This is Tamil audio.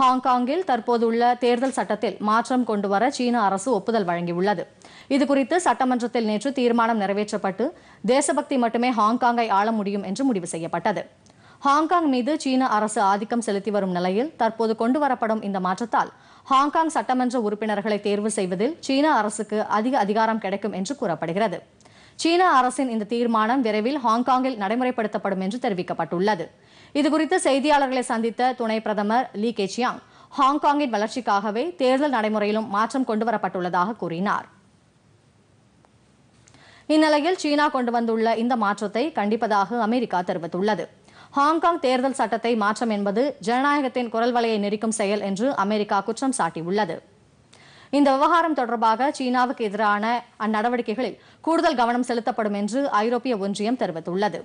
ஹாங்காங்கில் தற்போதுள்ள தேர்தல் சட்டத்தில் மாற்றம் கொண்டுவர சீன அரசு ஒப்புதல் வழங்கியுள்ளது இதுகுறித்து சட்டமன்றத்தில் நேற்று தீர்மானம் நிறைவேற்றப்பட்டு தேசபக்தி மட்டுமே ஹாங்காங்கை ஆள முடியும் என்று முடிவு செய்யப்பட்டது ஹாங்காங் மீது சீன அரசு ஆதிக்கம் செலுத்தி வரும் நிலையில் தற்போது கொண்டுவரப்படும் இந்த மாற்றத்தால் ஹாங்காங் சட்டமன்ற உறுப்பினர்களை தேர்வு செய்வதில் சீன அரசுக்கு அதிக அதிகாரம் கிடைக்கும் என்று கூறப்படுகிறது சீன அரசின் இந்த தீர்மானம் விரைவில் ஹாங்காங்கில் நடைமுறைப்படுத்தப்படும் என்று தெரிவிக்கப்பட்டுள்ளது இதுகுறித்து செய்தியாளர்களை சந்தித்த துணை பிரதமர் லீ கெச்சியாங் ஹாங்காங்கின் வளர்ச்சிக்காகவே தேர்தல் நடைமுறையிலும் மாற்றம் கொண்டுவரப்பட்டுள்ளதாக கூறினார் இந்நிலையில் சீனா கொண்டு வந்துள்ள இந்த மாற்றத்தை கண்டிப்பதாக அமெரிக்கா தெரிவித்துள்ளது ஹாங்காங் தேர்தல் சட்டத்தை மாற்றம் என்பது ஜனநாயகத்தின் குரல் வலையை நெரிக்கும் செயல் என்று அமெரிக்கா குற்றம் சாட்டியுள்ளது இந்த விவகாரம் தொடர்பாக சீனாவுக்கு எதிரான அந்நடவடிக்கைகளில் கூடுதல் கவனம் செலுத்தப்படும் என்று ஐரோப்பிய ஒன்றியம் தெரிவித்துள்ளது